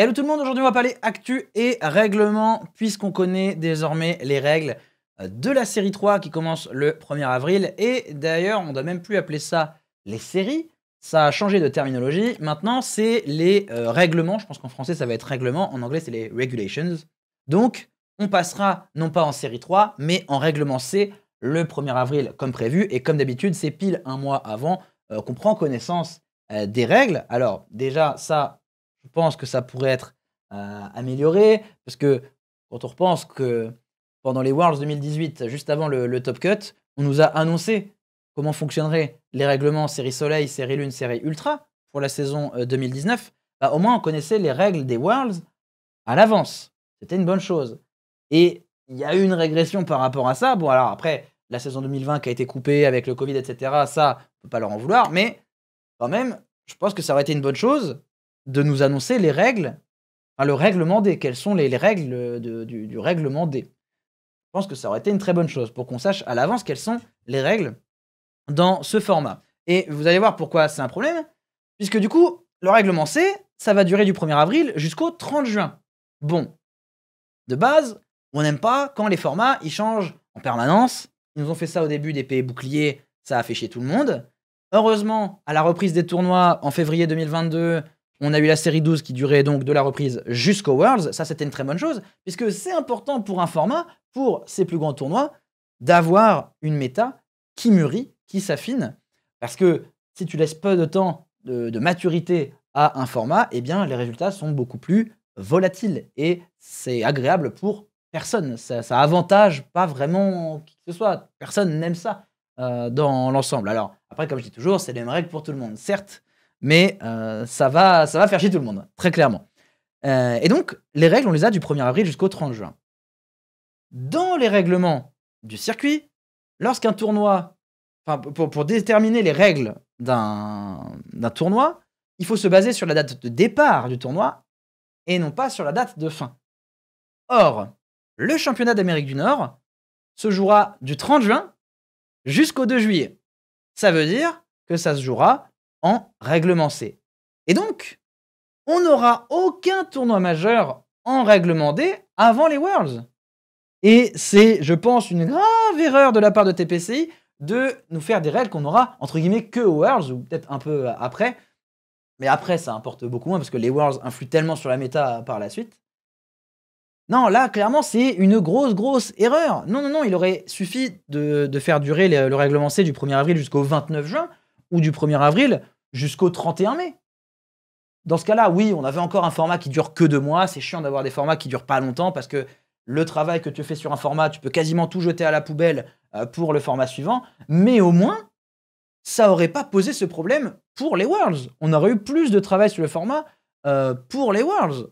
Hello tout le monde, aujourd'hui on va parler actu et règlement puisqu'on connaît désormais les règles euh, de la série 3 qui commence le 1er avril et d'ailleurs on ne doit même plus appeler ça les séries, ça a changé de terminologie, maintenant c'est les euh, règlements, je pense qu'en français ça va être règlement, en anglais c'est les regulations. Donc on passera non pas en série 3 mais en règlement C le 1er avril comme prévu et comme d'habitude c'est pile un mois avant euh, qu'on prend connaissance des règles. Alors déjà ça je pense que ça pourrait être euh, amélioré Parce que quand on repense que pendant les Worlds 2018, juste avant le, le Top Cut, on nous a annoncé comment fonctionneraient les règlements série Soleil, série Lune, série Ultra pour la saison 2019. Euh, bah, au moins, on connaissait les règles des Worlds à l'avance. C'était une bonne chose. Et il y a eu une régression par rapport à ça. Bon, alors après, la saison 2020 qui a été coupée avec le Covid, etc., ça, on peut pas leur en vouloir. Mais quand même, je pense que ça aurait été une bonne chose de nous annoncer les règles, le règlement D, quelles sont les, règles du, règlement D. Je pense que ça aurait été une très bonne chose pour qu'on sache à l'avance quelles sont les règles dans ce format. Et vous allez voir pourquoi c'est un problème, puisque du coup, le règlement C, ça va durer du 1er avril jusqu'au 30 juin. Bon, de base, on n'aime pas quand les formats, ils changent en permanence. Ils nous ont fait ça au début des pays boucliers, ça a fait chier tout le monde. Heureusement, à la reprise des tournois en février 2022, on a eu la série 12 qui durait donc de la reprise jusqu'au Worlds. Ça, c'était une très bonne chose, puisque c'est important pour un format, pour ces plus grands tournois, d'avoir une méta qui mûrit, qui s'affine. Parce que si tu laisses peu de temps de, maturité à un format, eh bien, les résultats sont beaucoup plus volatiles. Et c'est agréable pour personne. Ça, ça, avantage pas vraiment qui que ce soit. Personne n'aime ça euh, dans l'ensemble. Alors, après, comme je dis toujours, c'est les mêmes règles pour tout le monde. Certes, mais euh, ça, va, ça va faire chier tout le monde, très clairement. Euh, et donc, les règles, on les a du 1er avril jusqu'au 30 juin. Dans les règlements du circuit, lorsqu'un tournoi, pour, pour déterminer les règles d'un tournoi, il faut se baser sur la date de départ du tournoi et non pas sur la date de fin. Or, le championnat d'Amérique du Nord se jouera du 30 juin jusqu'au 2 juillet. Ça veut dire que ça se jouera en règlement C. Et donc, on n'aura aucun tournoi majeur en règlement D avant les Worlds. Et c'est, je pense, une grave erreur de la part de TPCI de nous faire des règles qu'on aura, entre guillemets, que aux Worlds, ou peut-être un peu euh, après. Mais après, ça importe beaucoup moins, parce que les Worlds influent tellement sur la méta euh, par la suite. Non, là, clairement, c'est une grosse, grosse erreur. Non, non, non, il aurait suffi de, faire durer le règlement C du 1er avril jusqu'au 29 juin ou du 1er avril jusqu'au 31 mai. Dans ce cas-là, oui, on avait encore un format qui dure que deux mois. C'est chiant d'avoir des formats qui durent pas longtemps parce que le travail que tu fais sur un format, tu peux quasiment tout jeter à la poubelle euh, pour le format suivant. Mais au moins, ça aurait pas posé ce problème pour les Worlds. On aurait eu plus de travail sur le format euh, pour les Worlds.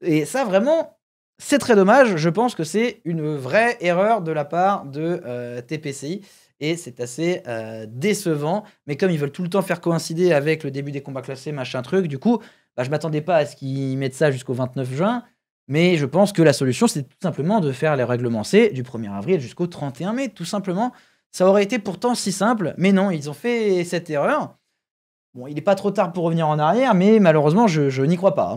Et ça, vraiment, c'est très dommage. Je pense que c'est une vraie erreur de la part de euh, TPCI et c'est assez euh, décevant. Mais comme ils veulent tout le temps faire coïncider avec le début des combats classés, machin truc, du coup, bah, je m'attendais pas à ce qu'ils mettent ça jusqu'au 29 juin. Mais je pense que la solution, c'est tout simplement de faire les règlements C du 1er avril jusqu'au 31 mai, tout simplement. Ça aurait été pourtant si simple, mais non, ils ont fait cette erreur. Bon, il n'est pas trop tard pour revenir en arrière, mais malheureusement, je, n'y crois pas,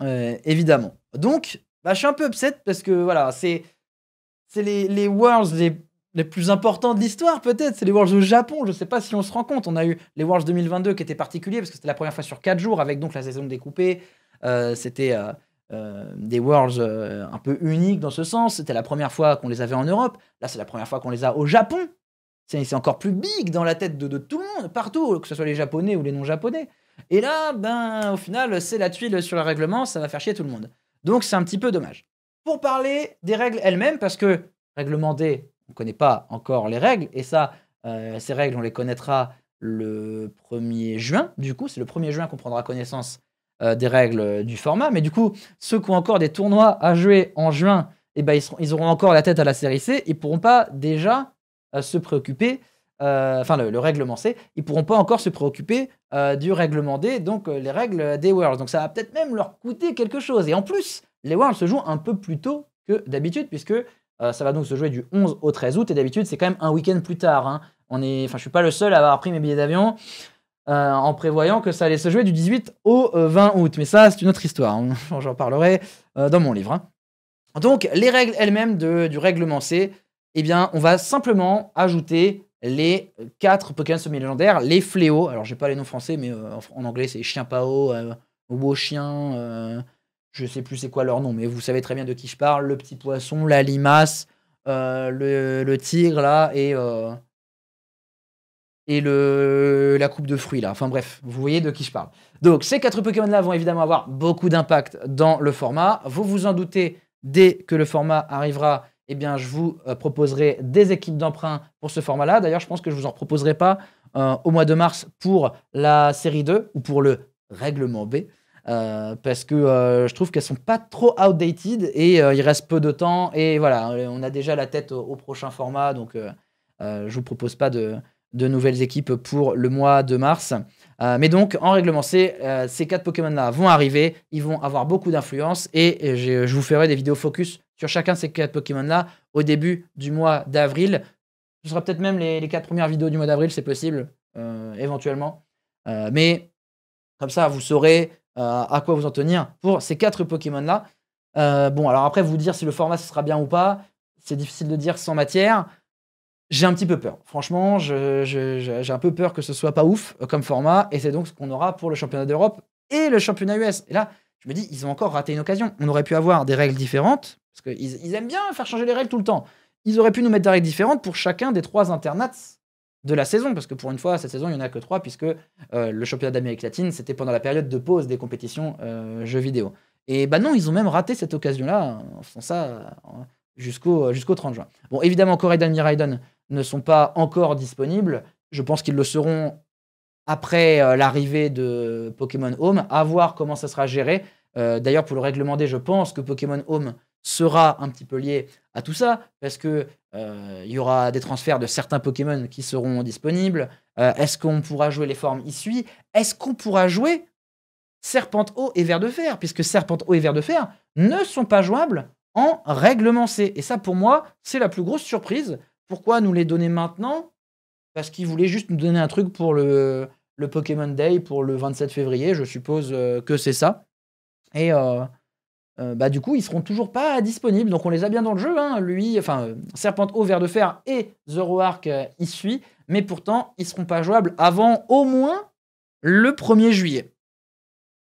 hein. euh, évidemment. Donc, bah, je suis un peu upset parce que voilà, c'est c'est les, les Worlds les les plus importants de l'histoire, peut-être. C'est les Worlds au Japon. Je ne sais pas si on se rend compte. On a eu les Worlds 2022 qui étaient particuliers parce que c'était la première fois sur 4 jours avec donc la saison découpée. Euh, c'était euh, euh, des Worlds un peu uniques dans ce sens. C'était la première fois qu'on les avait en Europe. Là, c'est la première fois qu'on les a au Japon. C'est encore plus big dans la tête de, tout le monde, partout, que ce soit les Japonais ou les non-Japonais. Et là, ben, au final, c'est la tuile sur le règlement. Ça va faire chier tout le monde. Donc, c'est un petit peu dommage. Pour parler des règles elles-mêmes, parce que règlement des on ne connaît pas encore les règles. Et ça, euh, ces règles, on les connaîtra le 1er juin. Du coup, c'est le 1er juin qu'on prendra connaissance euh, des règles du format. Mais du coup, ceux qui ont encore des tournois à jouer en juin, eh ben, ils, auront encore la tête à la série C. Ils pourront pas déjà euh, se préoccuper, enfin le, le, règlement C, ils pourront pas encore se préoccuper du règlement D, donc les règles des Worlds. Donc ça va peut-être même leur coûter quelque chose. Et en plus, les Worlds se jouent un peu plus tôt que d'habitude, puisque euh, ça va donc se jouer du 11 au 13 août. Et d'habitude, c'est quand même un week-end plus tard. Hein. On est... enfin, je ne suis pas le seul à avoir pris mes billets d'avion euh, en prévoyant que ça allait se jouer du 18 au 20 euh, août. Mais ça, c'est une autre histoire. Hein. J'en parlerai dans mon livre. Hein. Donc, les règles elles-mêmes du règlement C, eh bien, on va simplement ajouter les quatre Pokémon semi-légendaires, les fléaux. Alors, j'ai pas les noms français, mais en anglais, c'est chien pao, beau chien, je sais plus c'est quoi leur nom, mais vous savez très bien de qui je parle, le petit poisson, la limace, euh, le, tigre là, et, euh, et le, la coupe de fruits là. Enfin bref, vous voyez de qui je parle. Donc ces quatre Pokémon là vont évidemment avoir beaucoup d'impact dans le format. Vous vous en doutez, dès que le format arrivera, eh bien je vous euh, proposerai des équipes d'emprunt pour ce format là. D'ailleurs, je pense que je ne vous en proposerai pas au mois de mars pour la série 2 ou pour le règlement B. Euh, parce que euh, je trouve qu'elles sont pas trop outdated et euh, il reste peu de temps. Et voilà, on a déjà la tête au, prochain format, donc je vous propose pas de, de nouvelles équipes pour le mois de mars. mais donc, en règlement C, ces quatre Pokémon-là vont arriver, ils vont avoir beaucoup d'influence et, je, vous ferai des vidéos focus sur chacun de ces quatre Pokémon-là au début du mois d'avril. Ce sera peut-être même les, les, quatre premières vidéos du mois d'avril, c'est possible, éventuellement. mais comme ça, vous saurez euh, à quoi vous en tenir pour ces quatre Pokémon-là. Euh, bon, alors après, vous dire si le format ce sera bien ou pas, c'est difficile de dire sans matière. J'ai un petit peu peur. Franchement, j'ai un peu peur que ce soit pas ouf euh, comme format. Et c'est donc ce qu'on aura pour le championnat d'Europe et le championnat US. Et là, je me dis, ils ont encore raté une occasion. On aurait pu avoir des règles différentes, parce qu'ils aiment bien faire changer les règles tout le temps. Ils auraient pu nous mettre des règles différentes pour chacun des trois internats de la saison, parce que pour une fois, cette saison, il n'y en a que trois, puisque euh, le championnat d'Amérique latine, c'était pendant la période de pause des compétitions euh, jeux vidéo. Et ben non, ils ont même raté cette occasion-là, en faisant ça euh, jusqu'au jusqu'au 30 juin. Bon, évidemment, et Raiden ne sont pas encore disponibles. Je pense qu'ils le seront après l'arrivée de Pokémon Home, à voir comment ça sera géré. D'ailleurs, pour le réglementer, je pense que Pokémon Home sera un petit peu lié à tout ça, parce que euh, y aura des transferts de certains Pokémon qui seront disponibles. Euh, est-ce qu'on pourra jouer les formes issues Est-ce qu'on pourra jouer serpente eau et Vert de Fer Puisque serpente eau et Vert de Fer ne sont pas jouables en règlement C. Et ça, pour moi, c'est la plus grosse surprise. Pourquoi nous les donner maintenant Parce qu'ils voulaient juste nous donner un truc pour le, le Pokémon Day, pour le 27 février. Je suppose euh, que c'est ça. Et, euh, bah, du coup, ils seront toujours pas disponibles. Donc, on les a bien dans le jeu. Hein. Lui, enfin, euh, Serpent Eau, Vert de Fer et Zoroark euh, y suit. Mais pourtant, ils seront pas jouables avant au moins le 1er juillet.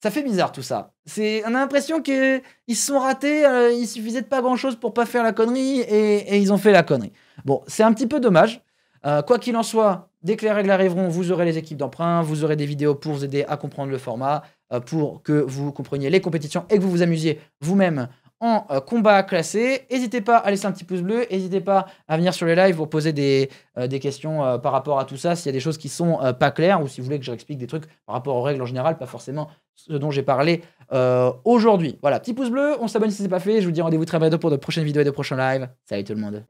Ça fait bizarre tout ça. C'est, on a l'impression qu'ils se sont ratés, euh, il suffisait de pas grand chose pour pas faire la connerie et, et ils ont fait la connerie. Bon, c'est un petit peu dommage. quoi qu'il en soit, dès que les règles arriveront, vous aurez les équipes d'emprunt, vous aurez des vidéos pour vous aider à comprendre le format. Euh, pour que vous compreniez les compétitions et que vous vous amusiez vous-même en euh, combat classé. N'hésitez pas à laisser un petit pouce bleu, n'hésitez pas à venir sur les lives pour poser des, euh, questions par rapport à tout ça, s'il y a des choses qui sont pas claires ou si vous voulez que je réexplique des trucs par rapport aux règles en général, pas forcément ce dont j'ai parlé aujourd'hui. Voilà, petit pouce bleu, on s'abonne si ce n'est pas fait, je vous dis rendez-vous très bientôt pour de prochaines vidéos et de prochains lives. Salut tout le monde.